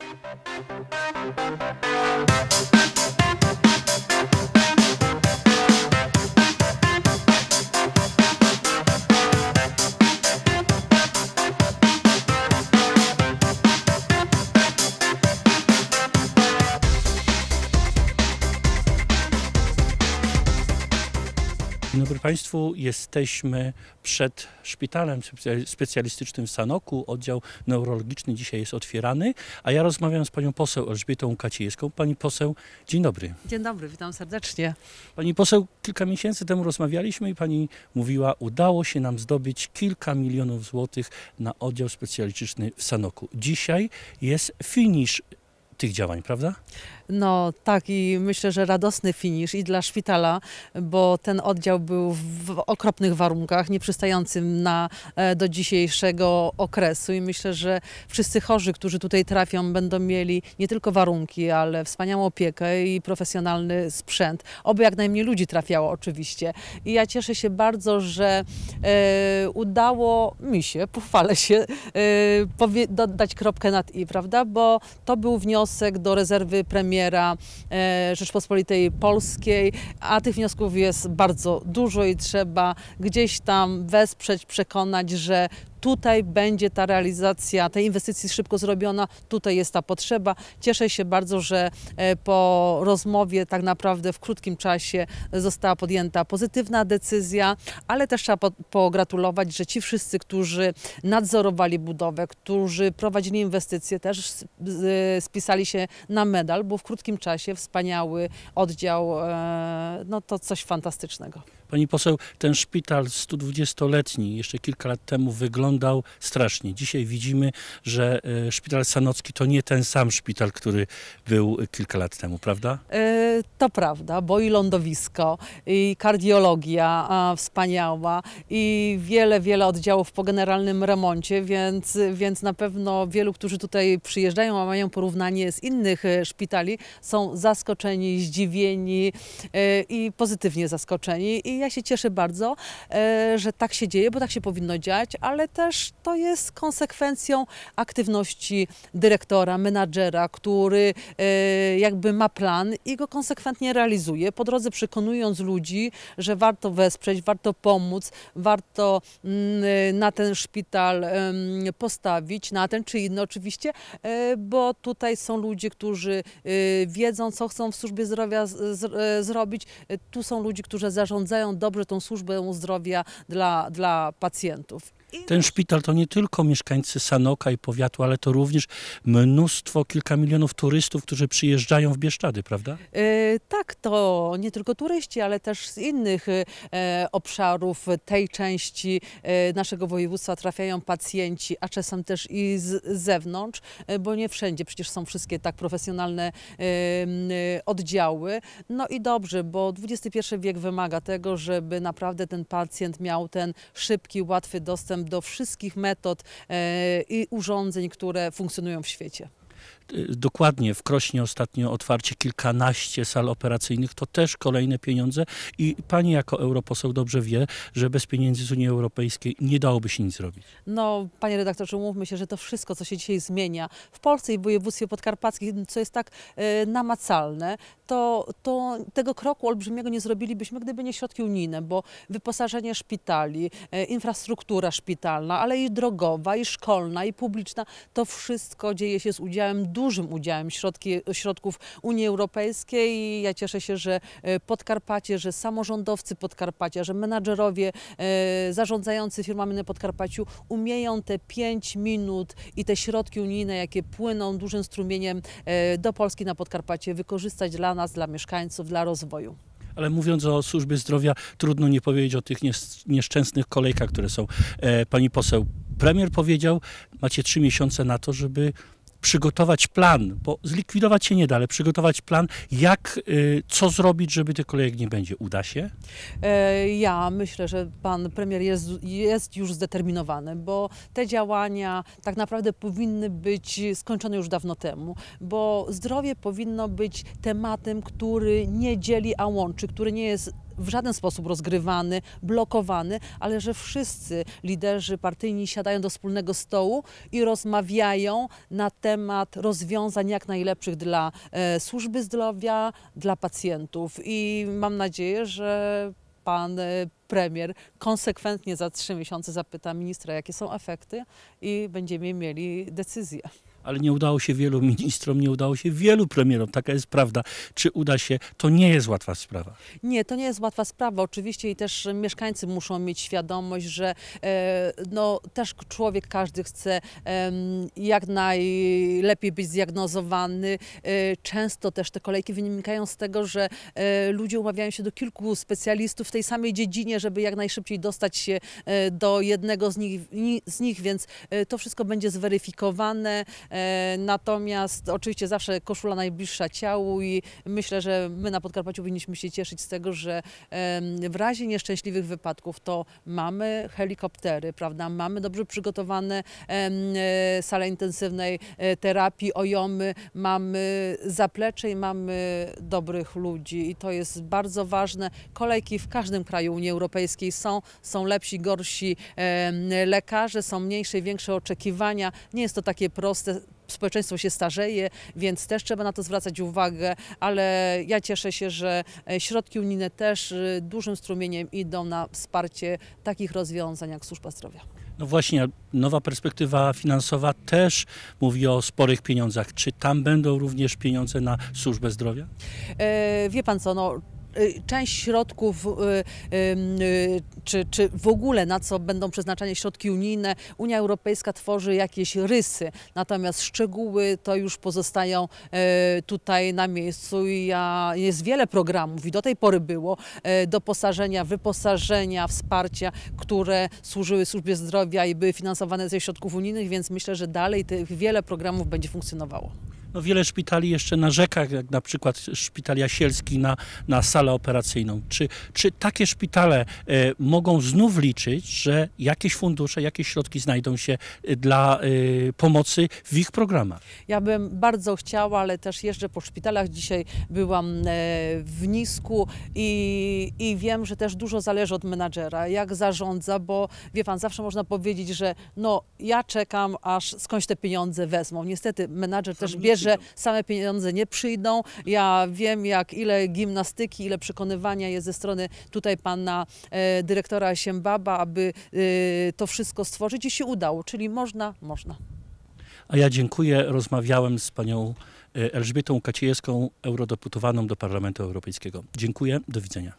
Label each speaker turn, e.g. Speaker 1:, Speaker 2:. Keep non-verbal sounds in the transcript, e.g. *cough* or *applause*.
Speaker 1: Thank you.
Speaker 2: Dobry Państwu, jesteśmy przed szpitalem specjalistycznym w Sanoku. Oddział neurologiczny dzisiaj jest otwierany, a ja rozmawiam z panią poseł Elżbietą Kaciejską. Pani poseł, dzień dobry.
Speaker 1: Dzień dobry, witam serdecznie.
Speaker 2: Pani poseł, kilka miesięcy temu rozmawialiśmy i pani mówiła, udało się nam zdobyć kilka milionów złotych na oddział specjalistyczny w Sanoku. Dzisiaj jest finisz tych działań, prawda?
Speaker 1: No tak i myślę, że radosny finisz i dla szpitala, bo ten oddział był w okropnych warunkach, nieprzystającym na, e, do dzisiejszego okresu i myślę, że wszyscy chorzy, którzy tutaj trafią będą mieli nie tylko warunki, ale wspaniałą opiekę i profesjonalny sprzęt. Oby jak najmniej ludzi trafiało oczywiście. I ja cieszę się bardzo, że e, udało mi się, *laughs* pochwalę się, e, dodać kropkę nad i, prawda? Bo to był wniosek wniosek do rezerwy premiera e, Rzeczpospolitej Polskiej, a tych wniosków jest bardzo dużo i trzeba gdzieś tam wesprzeć, przekonać, że tutaj będzie ta realizacja tej inwestycji szybko zrobiona, tutaj jest ta potrzeba. Cieszę się bardzo, że e, po rozmowie tak naprawdę w krótkim czasie została podjęta pozytywna decyzja, ale też trzeba pogratulować, że ci wszyscy, którzy nadzorowali budowę, którzy prowadzili inwestycje, też spisali się na medal, bo w krótkim czasie wspaniały oddział, e, no to coś fantastycznego.
Speaker 2: Pani poseł, ten szpital 120-letni jeszcze kilka lat temu wyglądał wyglądał strasznie. Dzisiaj widzimy, że e, szpital Sanocki to nie ten sam szpital, który był kilka lat temu, prawda?
Speaker 1: E, to prawda, bo i lądowisko, i kardiologia wspaniała, i wiele, wiele oddziałów po generalnym remoncie, więc, więc na pewno wielu, którzy tutaj przyjeżdżają, a mają porównanie z innych e, szpitali, są zaskoczeni, zdziwieni i pozytywnie zaskoczeni. I ja się cieszę bardzo, że tak się dzieje, bo tak się powinno dziać, ale też to jest konsekwencją aktywności dyrektora, menadżera, który e, jakby ma plan i go konsekwentnie realizuje, po drodze przekonując ludzi, że warto wesprzeć, warto pomóc, warto mm, e, na ten szpital postawić, na ten czy inny oczywiście, e, bo tutaj są ludzie, którzy wiedzą, co chcą w służbie zdrowia zrobić. Tu są ludzie, którzy zarządzają dobrze tą służbę zdrowia dla, dla pacjentów.
Speaker 2: Ten szpital to nie tylko mieszkańcy Sanoka i powiatu, ale to również mnóstwo, kilka milionów turystów, którzy przyjeżdżają w Bieszczady, prawda?
Speaker 1: E, tak, to nie tylko turyści, ale też z innych e, obszarów tej części e, naszego województwa trafiają pacjenci, a czasem też i z zewnątrz, e, bo nie wszędzie przecież są wszystkie tak profesjonalne e, e, oddziały. No i dobrze, bo XXI wiek wymaga tego, żeby naprawdę ten pacjent miał ten szybki, łatwy dostęp do wszystkich metod e, i urządzeń, które funkcjonują w świecie.
Speaker 2: Y, dokładnie w Krośnie ostatnio otwarcie kilkanaście sal operacyjnych, to też kolejne pieniądze i pani jako europoseł dobrze wie, że bez pieniędzy z Unii Europejskiej nie dałoby się nic zrobić.
Speaker 1: No, panie redaktorze, mówmy się, że to wszystko, co się dzisiaj zmienia w Polsce i w województwie podkarpackim, co jest tak y, namacalne, to, to tego kroku olbrzymiego nie zrobilibyśmy, gdyby nie środki unijne, bo wyposażenie szpitali, y, infrastruktura szpitalna, ale i drogowa, i szkolna, i publiczna, to wszystko dzieje się z udziałem udziałem, dużym udziałem środki, środków Unii Europejskiej i ja cieszę się, że e, Podkarpacie, że samorządowcy Podkarpacia, że menadżerowie e, zarządzający firmami na Podkarpaciu umieją te 5 minut i te środki unijne, jakie płyną dużym strumieniem e, do Polski na Podkarpacie wykorzystać dla nas, dla mieszkańców, dla rozwoju.
Speaker 2: Ale mówiąc o służbie zdrowia, trudno nie powiedzieć o tych nieszczęsnych kolejkach, które są. Pani poseł, premier powiedział, macie trzy miesiące na to, żeby przygotować plan, bo zlikwidować się nie da, ale przygotować plan, jak, y, co zrobić, żeby tych kolejek nie będzie. Uda się?
Speaker 1: E, ja myślę, że pan premier jest, jest już zdeterminowany, bo te działania tak naprawdę powinny być skończone już dawno temu, bo zdrowie powinno być tematem, który nie dzieli, a łączy, który nie jest w żaden sposób rozgrywany, blokowany, ale że wszyscy liderzy partyjni siadają do wspólnego stołu i rozmawiają na temat rozwiązań jak najlepszych dla e, służby zdrowia, dla pacjentów. I mam nadzieję, że pan e, premier konsekwentnie za trzy miesiące zapyta ministra, jakie są efekty i będziemy mieli decyzję
Speaker 2: ale nie udało się wielu ministrom, nie udało się wielu premierom. Taka jest prawda. Czy uda się? To nie jest łatwa sprawa.
Speaker 1: Nie, to nie jest łatwa sprawa. Oczywiście i też mieszkańcy muszą mieć świadomość, że e, no, też człowiek każdy chce e, jak najlepiej być zdiagnozowany. E, często też te kolejki wynikają z tego, że e, ludzie umawiają się do kilku specjalistów w tej samej dziedzinie, żeby jak najszybciej dostać się e, do jednego z nich, z nich więc e, to wszystko będzie zweryfikowane. E, natomiast oczywiście zawsze koszula najbliższa ciału i myślę, że my na Podkarpaciu powinniśmy się cieszyć z tego, że w razie nieszczęśliwych wypadków to mamy helikoptery, prawda? Mamy dobrze przygotowane e, sale intensywnej e, terapii, ojomy, mamy zaplecze i mamy dobrych ludzi i to jest bardzo ważne. Kolejki w każdym kraju Unii Europejskiej są, są lepsi, gorsi lekarze, są mniejsze i większe oczekiwania. Nie jest to takie proste społeczeństwo się starzeje, więc też trzeba na to zwracać uwagę, ale ja cieszę się, że e, środki unijne też e, dużym strumieniem idą na wsparcie takich rozwiązań jak służba zdrowia.
Speaker 2: No właśnie, nowa perspektywa finansowa też mówi o sporych pieniądzach. Czy tam będą również pieniądze na służbę zdrowia?
Speaker 1: E, wie pan co, no, Y, część środków, y, y, czy, czy w ogóle na co będą przeznaczane środki unijne, Unia Europejska tworzy jakieś rysy, natomiast szczegóły to już pozostają tutaj na miejscu. Ja, jest wiele programów i do tej pory było doposażenia, wyposażenia, wsparcia, które służyły służbie zdrowia i były finansowane ze środków unijnych, więc myślę, że dalej tych wiele programów będzie funkcjonowało.
Speaker 2: No wiele szpitali jeszcze narzeka, jak na przykład szpital Jasielski na, na salę operacyjną. Czy, czy takie szpitale e, mogą znów liczyć, że jakieś fundusze, jakieś środki znajdą się e, dla e, pomocy w ich programach?
Speaker 1: Ja bym bardzo chciała, ale też jeżdżę po szpitalach. Dzisiaj byłam w Nisku i, i wiem, że też dużo zależy od menadżera, jak zarządza, bo wie pan, zawsze można powiedzieć, że no ja czekam, aż skądś te pieniądze wezmą. Niestety menadżer też bierze że same pieniądze nie przyjdą. Ja wiem, jak ile gimnastyki, ile przekonywania jest ze strony tutaj pana e, dyrektora Siembaba, aby e, to wszystko stworzyć i się udało. Czyli można, można.
Speaker 2: A ja dziękuję. Rozmawiałem z panią e, Elżbietą Kaciejewską, eurodeputowaną do Parlamentu Europejskiego. Dziękuję. Do widzenia.